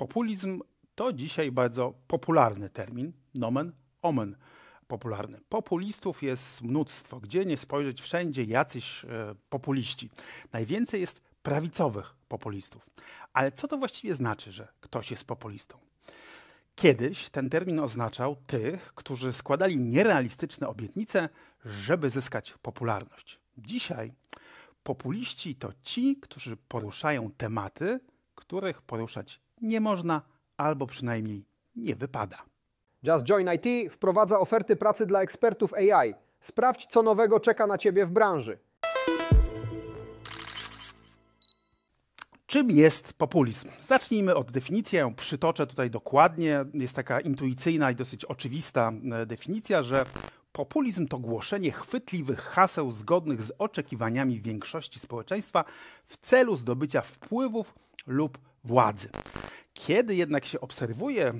Populizm to dzisiaj bardzo popularny termin, nomen omen popularny. Populistów jest mnóstwo, gdzie nie spojrzeć, wszędzie jacyś e, populiści. Najwięcej jest prawicowych populistów. Ale co to właściwie znaczy, że ktoś jest populistą? Kiedyś ten termin oznaczał tych, którzy składali nierealistyczne obietnice, żeby zyskać popularność. Dzisiaj populiści to ci, którzy poruszają tematy, których poruszać nie można albo przynajmniej nie wypada. Just Join IT wprowadza oferty pracy dla ekspertów AI. Sprawdź, co nowego czeka na Ciebie w branży. Czym jest populizm? Zacznijmy od definicji. Ja ją przytoczę tutaj dokładnie. Jest taka intuicyjna i dosyć oczywista e, definicja, że populizm to głoszenie chwytliwych haseł zgodnych z oczekiwaniami większości społeczeństwa w celu zdobycia wpływów lub władzy. Kiedy jednak się obserwuje e,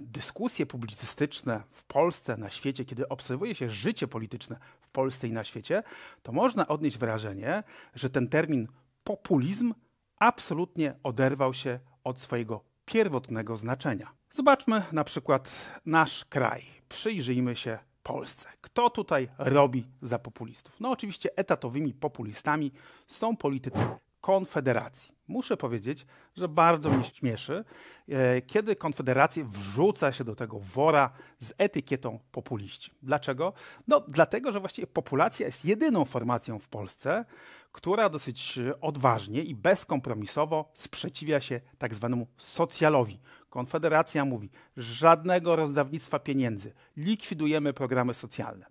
dyskusje publicystyczne w Polsce, na świecie, kiedy obserwuje się życie polityczne w Polsce i na świecie, to można odnieść wrażenie, że ten termin populizm absolutnie oderwał się od swojego pierwotnego znaczenia. Zobaczmy na przykład nasz kraj. Przyjrzyjmy się Polsce. Kto tutaj robi za populistów? No oczywiście etatowymi populistami są politycy Konfederacji. Muszę powiedzieć, że bardzo mi śmieszy, e, kiedy Konfederację wrzuca się do tego wora z etykietą populiści. Dlaczego? No, dlatego, że właściwie populacja jest jedyną formacją w Polsce, która dosyć e, odważnie i bezkompromisowo sprzeciwia się tak zwanemu socjalowi. Konfederacja mówi: żadnego rozdawnictwa pieniędzy, likwidujemy programy socjalne.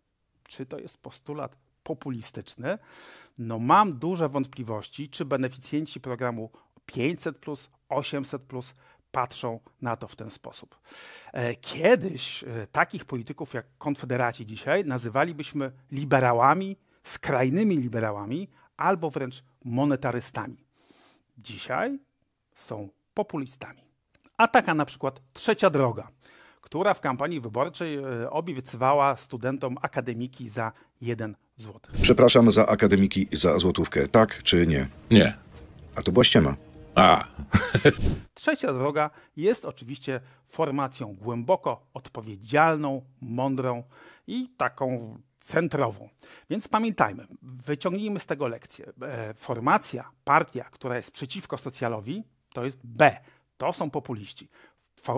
Czy to jest postulat populistyczny, no mam duże wątpliwości, czy beneficjenci programu 500, 800 patrzą na to w ten sposób. E, kiedyś e, takich polityków jak konfederaci dzisiaj nazywalibyśmy liberałami, skrajnymi liberałami albo wręcz monetarystami. Dzisiaj są populistami. A taka na przykład trzecia droga która w kampanii wyborczej e, obiecywała studentom akademiki za 1 zł. Przepraszam za akademiki za złotówkę, tak czy nie? Nie. A to była ściema. A. Trzecia droga jest oczywiście formacją głęboko odpowiedzialną, mądrą i taką centrową. Więc pamiętajmy, wyciągnijmy z tego lekcję. E, formacja, partia, która jest przeciwko socjalowi, to jest B. To są populiści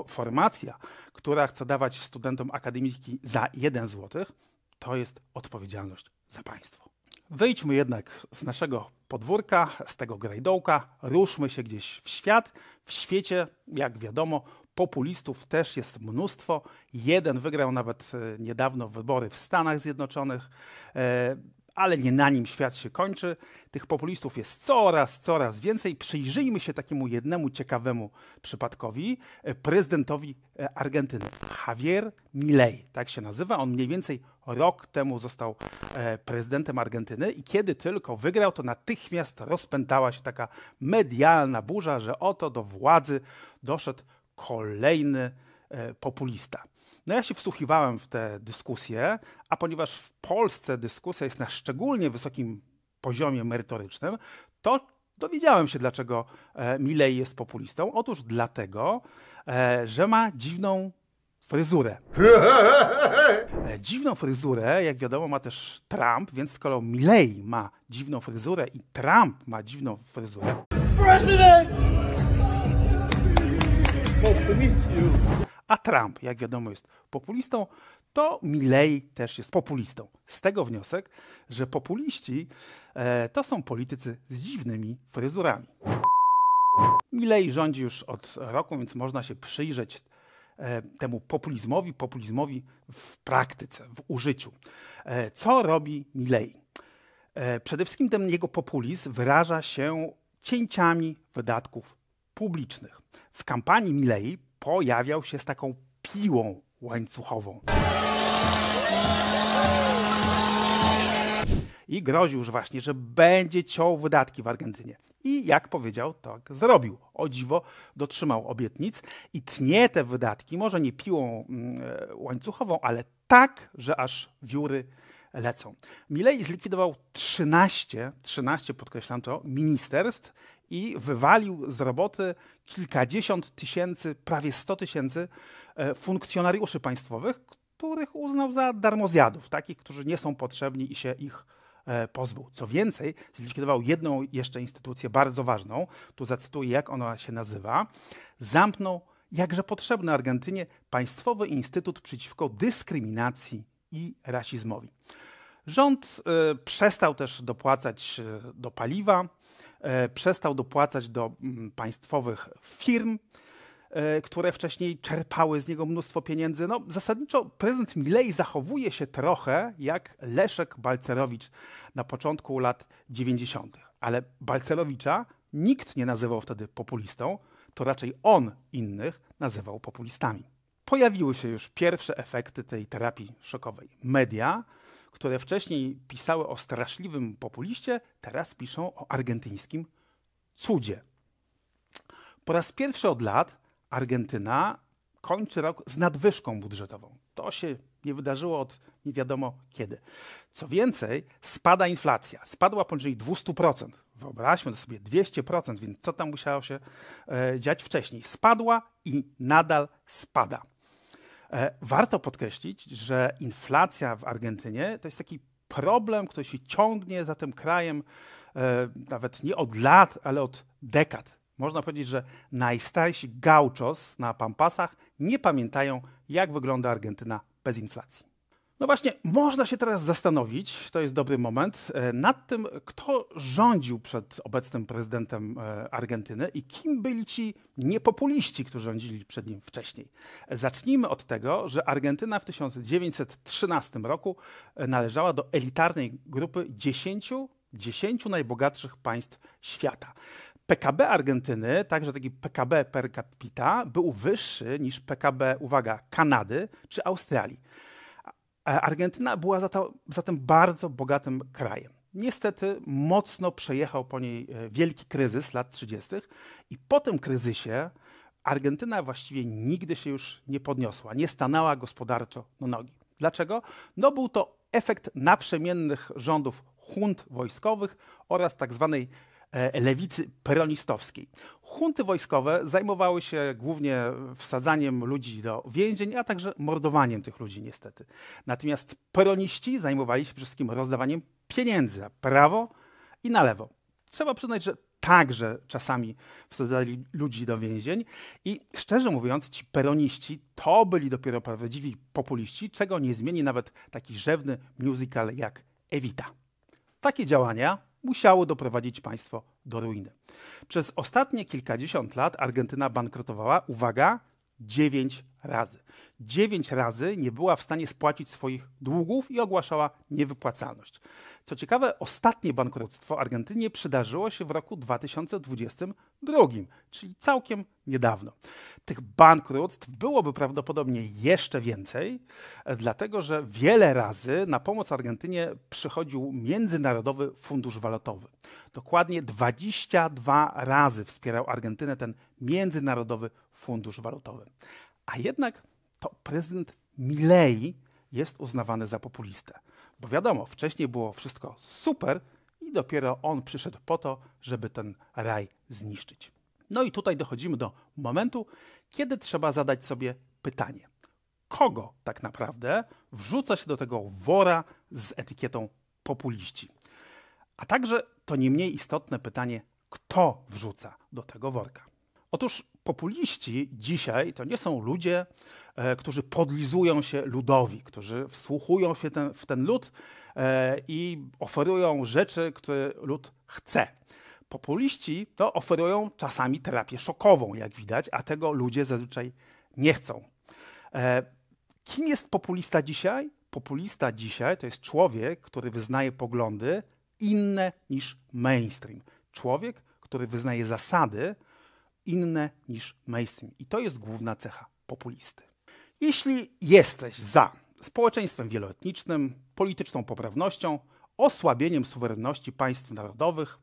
formacja, która chce dawać studentom akademiki za 1 zł, to jest odpowiedzialność za państwo. Wyjdźmy jednak z naszego podwórka, z tego grajdołka, ruszmy się gdzieś w świat. W świecie, jak wiadomo, populistów też jest mnóstwo. Jeden wygrał nawet e, niedawno wybory w Stanach Zjednoczonych. E, ale nie na nim świat się kończy. Tych populistów jest coraz, coraz więcej. Przyjrzyjmy się takiemu jednemu ciekawemu przypadkowi. E, prezydentowi e, Argentyny, Javier Milei, tak się nazywa. On mniej więcej rok temu został e, prezydentem Argentyny i kiedy tylko wygrał, to natychmiast rozpętała się taka medialna burza, że oto do władzy doszedł kolejny populista. No ja się wsłuchiwałem w te dyskusje, a ponieważ w Polsce dyskusja jest na szczególnie wysokim poziomie merytorycznym, to dowiedziałem się, dlaczego e, Milei jest populistą. Otóż dlatego, e, że ma dziwną fryzurę. E, dziwną fryzurę, jak wiadomo, ma też Trump, więc skoro Milley ma dziwną fryzurę i Trump ma dziwną fryzurę. President! a Trump, jak wiadomo, jest populistą, to Milley też jest populistą. Z tego wniosek, że populiści e, to są politycy z dziwnymi fryzurami. Milley rządzi już od roku, więc można się przyjrzeć e, temu populizmowi, populizmowi w praktyce, w użyciu. E, co robi Milley? E, przede wszystkim ten jego populizm wyraża się cięciami wydatków publicznych. W kampanii Milley pojawiał się z taką piłą łańcuchową. I groził właśnie, że będzie ciął wydatki w Argentynie. I jak powiedział, tak zrobił. O dziwo dotrzymał obietnic i tnie te wydatki, może nie piłą mm, e, łańcuchową, ale tak, że aż wióry lecą. Milei zlikwidował 13, 13 podkreślam to, ministerstw i wywalił z roboty kilkadziesiąt tysięcy, prawie 100 tysięcy e, funkcjonariuszy państwowych, których uznał za darmozjadów, takich, którzy nie są potrzebni i się ich e, pozbył. Co więcej, zlikwidował jedną jeszcze instytucję bardzo ważną, tu zacytuję, jak ona się nazywa, zamknął jakże potrzebny Argentynie Państwowy Instytut Przeciwko Dyskryminacji i Rasizmowi. Rząd y, przestał też dopłacać y, do paliwa, E, przestał dopłacać do mm, państwowych firm, e, które wcześniej czerpały z niego mnóstwo pieniędzy. No, zasadniczo prezydent Milei zachowuje się trochę jak Leszek Balcerowicz na początku lat 90. Ale Balcerowicza nikt nie nazywał wtedy populistą, to raczej on innych nazywał populistami. Pojawiły się już pierwsze efekty tej terapii szokowej. Media które wcześniej pisały o straszliwym populiście, teraz piszą o argentyńskim cudzie. Po raz pierwszy od lat Argentyna kończy rok z nadwyżką budżetową. To się nie wydarzyło od nie wiadomo kiedy. Co więcej, spada inflacja. Spadła poniżej 200%. Wyobraźmy sobie 200%, więc co tam musiało się e, dziać wcześniej? Spadła i nadal spada. E, warto podkreślić, że inflacja w Argentynie to jest taki problem, który się ciągnie za tym krajem e, nawet nie od lat, ale od dekad. Można powiedzieć, że najstarsi gauchos na Pampasach nie pamiętają, jak wygląda Argentyna bez inflacji. No właśnie, można się teraz zastanowić, to jest dobry moment, e, nad tym, kto rządził przed obecnym prezydentem e, Argentyny i kim byli ci niepopuliści, którzy rządzili przed nim wcześniej. Zacznijmy od tego, że Argentyna w 1913 roku e, należała do elitarnej grupy 10, 10 najbogatszych państw świata. PKB Argentyny, także taki PKB per capita, był wyższy niż PKB, uwaga, Kanady czy Australii. E, Argentyna była zatem bardzo bogatym krajem. Niestety mocno przejechał po niej e, wielki kryzys lat 30. i po tym kryzysie Argentyna właściwie nigdy się już nie podniosła, nie stanęła gospodarczo na nogi. Dlaczego? No był to efekt naprzemiennych rządów hunt wojskowych oraz tak zwanej E, lewicy peronistowskiej. Hunty wojskowe zajmowały się głównie wsadzaniem ludzi do więzień, a także mordowaniem tych ludzi niestety. Natomiast peroniści zajmowali się przede wszystkim rozdawaniem pieniędzy, prawo i na lewo. Trzeba przyznać, że także czasami wsadzali ludzi do więzień. I szczerze mówiąc, ci peroniści to byli dopiero prawdziwi populiści, czego nie zmieni nawet taki rzewny musical jak Evita. Takie działania musiało doprowadzić państwo do ruiny. Przez ostatnie kilkadziesiąt lat Argentyna bankrutowała, uwaga, dziewięć razy. Dziewięć razy nie była w stanie spłacić swoich długów i ogłaszała niewypłacalność. Co ciekawe, ostatnie bankructwo Argentynie przydarzyło się w roku 2022, czyli całkiem niedawno. Tych bankructw byłoby prawdopodobnie jeszcze więcej, dlatego że wiele razy na pomoc Argentynie przychodził Międzynarodowy Fundusz Walutowy. Dokładnie 22 razy wspierał Argentynę ten Międzynarodowy Fundusz Walutowy. A jednak to prezydent Milei jest uznawany za populistę. Bo wiadomo, wcześniej było wszystko super i dopiero on przyszedł po to, żeby ten raj zniszczyć. No i tutaj dochodzimy do momentu, kiedy trzeba zadać sobie pytanie, kogo tak naprawdę wrzuca się do tego wora z etykietą populiści? A także to nie mniej istotne pytanie, kto wrzuca do tego worka? Otóż populiści dzisiaj to nie są ludzie, e, którzy podlizują się ludowi, którzy wsłuchują się ten, w ten lud e, i oferują rzeczy, które lud chce. Populiści to oferują czasami terapię szokową, jak widać, a tego ludzie zazwyczaj nie chcą. E, kim jest populista dzisiaj? Populista dzisiaj to jest człowiek, który wyznaje poglądy inne niż mainstream. Człowiek, który wyznaje zasady inne niż mainstream. I to jest główna cecha populisty. Jeśli jesteś za społeczeństwem wieloetnicznym, polityczną poprawnością, osłabieniem suwerenności państw narodowych,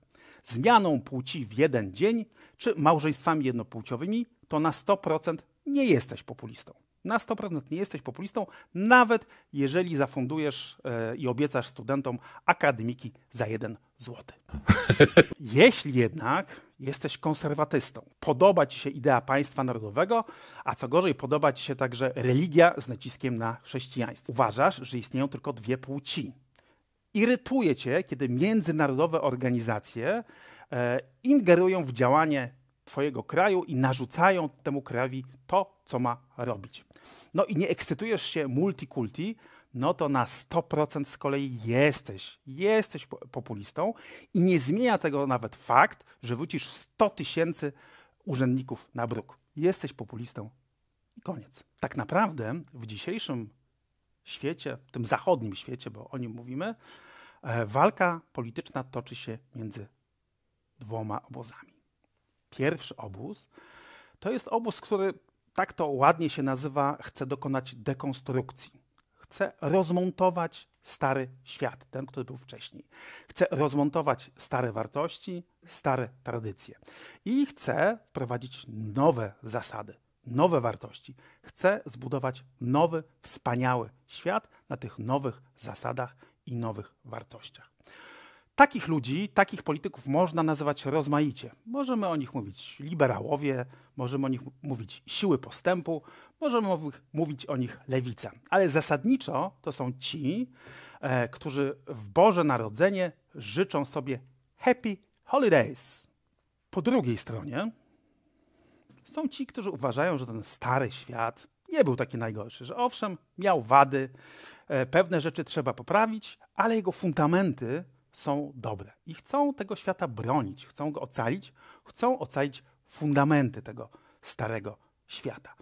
zmianą płci w jeden dzień, czy małżeństwami jednopłciowymi, to na 100% nie jesteś populistą. Na 100% nie jesteś populistą, nawet jeżeli zafundujesz e, i obiecasz studentom akademiki za jeden złoty. Jeśli jednak jesteś konserwatystą, podoba ci się idea państwa narodowego, a co gorzej, podoba ci się także religia z naciskiem na chrześcijaństwo. Uważasz, że istnieją tylko dwie płci Irytuje cię, kiedy międzynarodowe organizacje e, ingerują w działanie Twojego kraju i narzucają temu krajowi to, co ma robić. No i nie ekscytujesz się multikulti, no to na 100% z kolei jesteś, jesteś populistą i nie zmienia tego nawet fakt, że wrócisz 100 tysięcy urzędników na bruk. Jesteś populistą i koniec. Tak naprawdę w dzisiejszym świecie, tym zachodnim świecie, bo o nim mówimy, e, walka polityczna toczy się między dwoma obozami. Pierwszy obóz to jest obóz, który tak to ładnie się nazywa, chce dokonać dekonstrukcji. Chce rozmontować stary świat, ten, który był wcześniej. Chce rozmontować stare wartości, stare tradycje i chce wprowadzić nowe zasady, nowe wartości. Chcę zbudować nowy, wspaniały świat na tych nowych zasadach i nowych wartościach. Takich ludzi, takich polityków można nazywać rozmaicie. Możemy o nich mówić liberałowie, możemy o nich mówić siły postępu, możemy mówić o nich lewica. Ale zasadniczo to są ci, e, którzy w Boże Narodzenie życzą sobie happy holidays. Po drugiej stronie są ci, którzy uważają, że ten stary świat nie był taki najgorszy, że owszem, miał wady, e, pewne rzeczy trzeba poprawić, ale jego fundamenty są dobre i chcą tego świata bronić, chcą go ocalić, chcą ocalić fundamenty tego starego świata.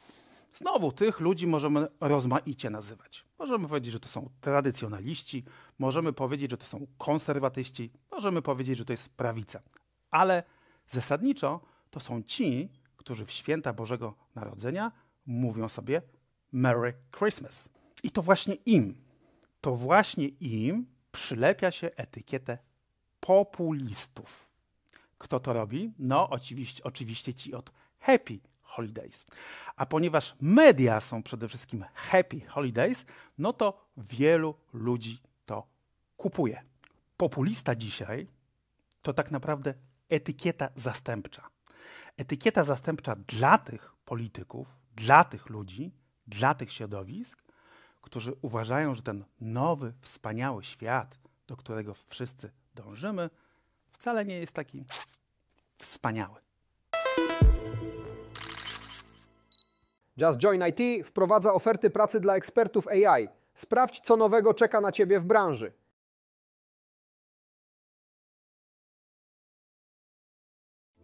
Znowu tych ludzi możemy rozmaicie nazywać. Możemy powiedzieć, że to są tradycjonaliści, możemy powiedzieć, że to są konserwatyści, możemy powiedzieć, że to jest prawica. Ale zasadniczo to są ci, którzy w święta Bożego Narodzenia mówią sobie Merry Christmas. I to właśnie im, to właśnie im przylepia się etykietę populistów. Kto to robi? No, oczywiście, oczywiście ci od Happy Holidays. A ponieważ media są przede wszystkim Happy Holidays, no to wielu ludzi to kupuje. Populista dzisiaj to tak naprawdę etykieta zastępcza. Etykieta zastępcza dla tych polityków, dla tych ludzi, dla tych środowisk, którzy uważają, że ten nowy, wspaniały świat, do którego wszyscy dążymy, wcale nie jest taki wspaniały. Just Join IT wprowadza oferty pracy dla ekspertów AI. Sprawdź, co nowego czeka na Ciebie w branży.